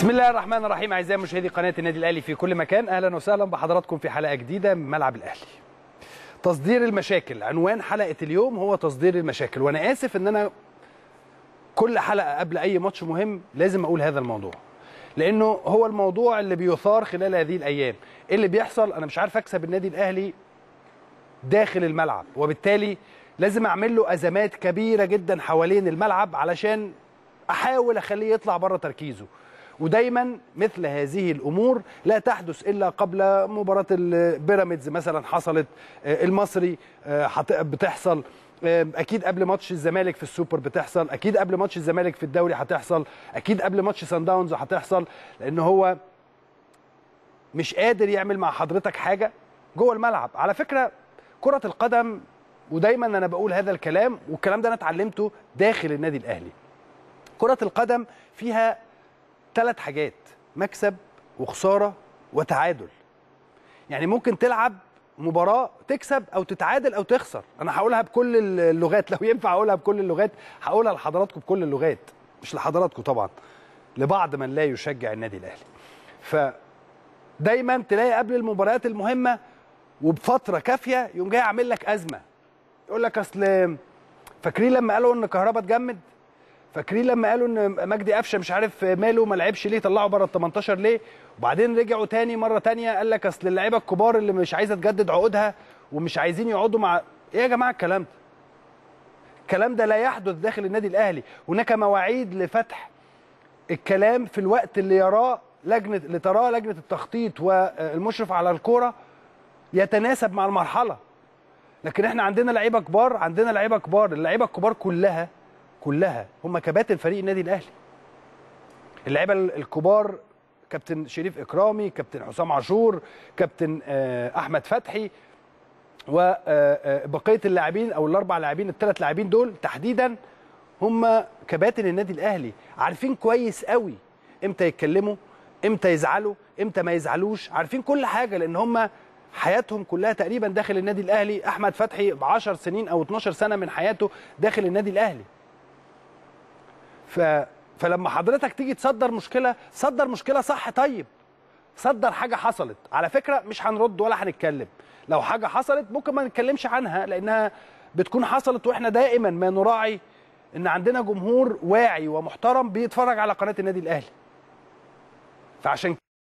بسم الله الرحمن الرحيم اعزائي مشاهدي قناه النادي الاهلي في كل مكان اهلا وسهلا بحضراتكم في حلقه جديده من ملعب الاهلي تصدير المشاكل عنوان حلقه اليوم هو تصدير المشاكل وانا اسف ان انا كل حلقه قبل اي ماتش مهم لازم اقول هذا الموضوع لانه هو الموضوع اللي بيثار خلال هذه الايام ايه اللي بيحصل انا مش عارف اكسب النادي الاهلي داخل الملعب وبالتالي لازم اعمل له ازمات كبيره جدا حوالين الملعب علشان احاول اخليه يطلع بره تركيزه ودايما مثل هذه الامور لا تحدث الا قبل مباراه البيراميدز مثلا حصلت آه، المصري آه، بتحصل آه، اكيد قبل ماتش الزمالك في السوبر بتحصل اكيد قبل ماتش الزمالك في الدوري هتحصل اكيد قبل ماتش سان داونز هتحصل لان هو مش قادر يعمل مع حضرتك حاجه جوه الملعب على فكره كره القدم ودايما انا بقول هذا الكلام والكلام ده انا اتعلمته داخل النادي الاهلي كره القدم فيها ثلاث حاجات مكسب وخساره وتعادل يعني ممكن تلعب مباراه تكسب او تتعادل او تخسر انا هقولها بكل اللغات لو ينفع اقولها بكل اللغات هقولها لحضراتكم بكل اللغات مش لحضراتكم طبعا لبعض من لا يشجع النادي الاهلي ف دايما تلاقي قبل المباريات المهمه وبفتره كافيه يقوم جاي عامل لك ازمه يقول لك اصل فاكرين لما قالوا ان كهربا اتجمد فاكرين لما قالوا ان مجدي قفشه مش عارف ماله ما لعبش ليه طلعه بره ال 18 ليه وبعدين رجعوا تاني مره تانية قال لك اصل اللعيبه الكبار اللي مش عايزه تجدد عقودها ومش عايزين يقعدوا مع ايه يا جماعه الكلام ده الكلام ده لا يحدث داخل النادي الاهلي هناك مواعيد لفتح الكلام في الوقت اللي يراه لجنه اللي تراه لجنه التخطيط والمشرف على الكوره يتناسب مع المرحله لكن احنا عندنا لعيبه كبار عندنا لعيبه كبار اللعيبه الكبار كلها كلها هم كباتن فريق النادي الاهلي اللعيبه الكبار كابتن شريف اكرامي كابتن حسام عاشور كابتن آه، احمد فتحي وبقيه آه، آه، اللاعبين او الاربع لاعبين الثلاث لاعبين دول تحديدا هم كباتن النادي الاهلي عارفين كويس قوي امتى يتكلموا امتى يزعلوا امتى ما يزعلوش عارفين كل حاجه لان هم حياتهم كلها تقريبا داخل النادي الاهلي احمد فتحي ب 10 سنين او 12 سنه من حياته داخل النادي الاهلي ف... فلما حضرتك تيجي تصدر مشكله صدر مشكله صح طيب صدر حاجه حصلت على فكره مش هنرد ولا هنتكلم لو حاجه حصلت ممكن ما نتكلمش عنها لانها بتكون حصلت واحنا دائما ما نراعي ان عندنا جمهور واعي ومحترم بيتفرج على قناه النادي الاهلي فعشان